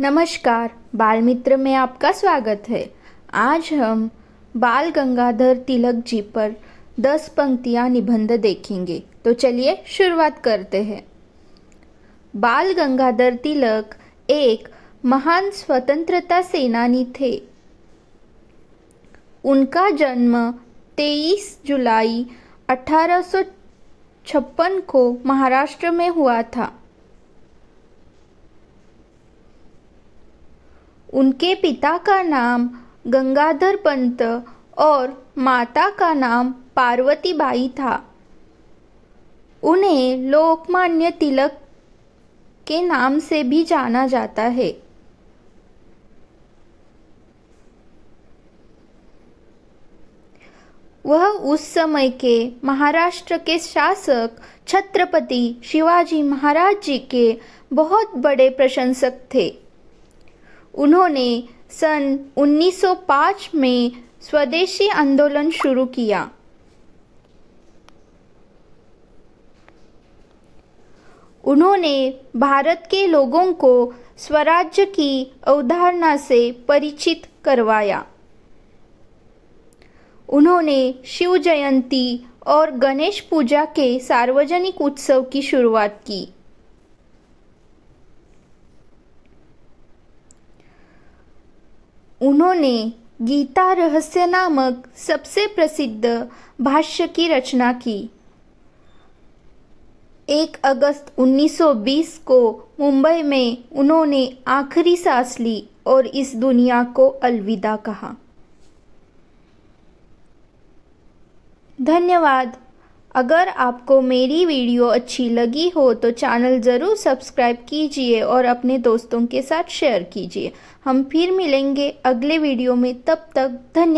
नमस्कार बाल मित्र में आपका स्वागत है आज हम बाल गंगाधर तिलक जी पर दस पंक्तियां निबंध देखेंगे तो चलिए शुरुआत करते हैं बाल गंगाधर तिलक एक महान स्वतंत्रता सेनानी थे उनका जन्म 23 जुलाई 1856 को महाराष्ट्र में हुआ था उनके पिता का नाम गंगाधर पंत और माता का नाम पार्वती बाई था उन्हें लोकमान्य तिलक के नाम से भी जाना जाता है वह उस समय के महाराष्ट्र के शासक छत्रपति शिवाजी महाराज जी के बहुत बड़े प्रशंसक थे उन्होंने सन 1905 में स्वदेशी आंदोलन शुरू किया उन्होंने भारत के लोगों को स्वराज्य की अवधारणा से परिचित करवाया उन्होंने शिव जयंती और गणेश पूजा के सार्वजनिक उत्सव की शुरुआत की उन्होंने गीता रहस्य नामक सबसे प्रसिद्ध भाष्य की रचना की एक अगस्त 1920 को मुंबई में उन्होंने आखिरी सांस ली और इस दुनिया को अलविदा कहा धन्यवाद अगर आपको मेरी वीडियो अच्छी लगी हो तो चैनल ज़रूर सब्सक्राइब कीजिए और अपने दोस्तों के साथ शेयर कीजिए हम फिर मिलेंगे अगले वीडियो में तब तक धन्यवाद